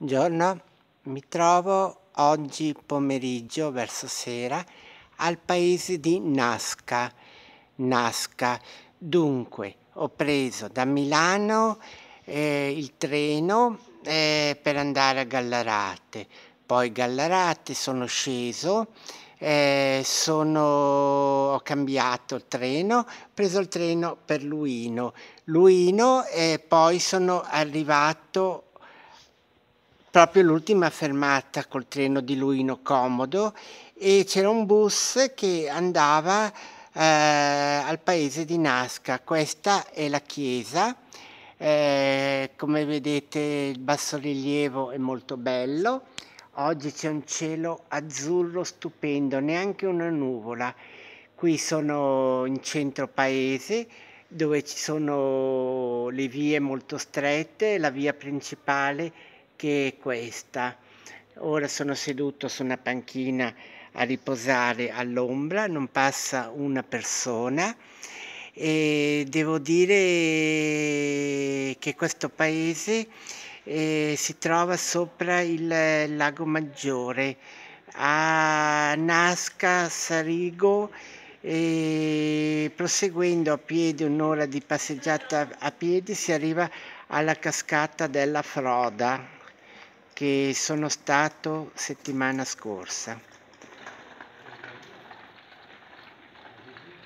Buongiorno, mi trovo oggi pomeriggio verso sera al paese di Nasca. Nasca. Dunque, ho preso da Milano eh, il treno eh, per andare a Gallarate, poi Gallarate sono sceso, eh, sono, ho cambiato il treno, ho preso il treno per Luino, Luino e eh, poi sono arrivato proprio l'ultima fermata col treno di Luino Comodo e c'era un bus che andava eh, al paese di Nasca. Questa è la chiesa. Eh, come vedete il bassorilievo è molto bello. Oggi c'è un cielo azzurro stupendo, neanche una nuvola. Qui sono in centro paese dove ci sono le vie molto strette, la via principale che è questa. Ora sono seduto su una panchina a riposare all'ombra, non passa una persona e devo dire che questo paese eh, si trova sopra il lago Maggiore a Nasca, Sarigo e eh, proseguendo a piedi un'ora di passeggiata a piedi si arriva alla cascata della Froda che sono stato settimana scorsa.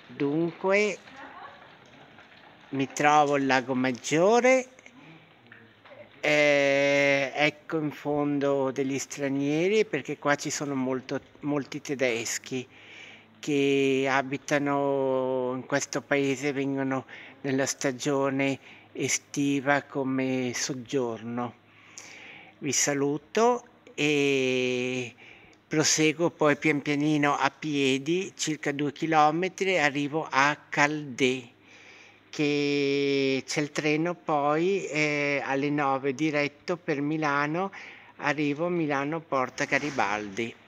Dunque mi trovo al Lago Maggiore, eh, ecco in fondo degli stranieri perché qua ci sono molto, molti tedeschi che abitano in questo paese, vengono nella stagione estiva come soggiorno vi saluto e proseguo poi pian pianino a piedi circa due chilometri arrivo a Caldè che c'è il treno poi eh, alle 9 diretto per Milano arrivo a Milano Porta Garibaldi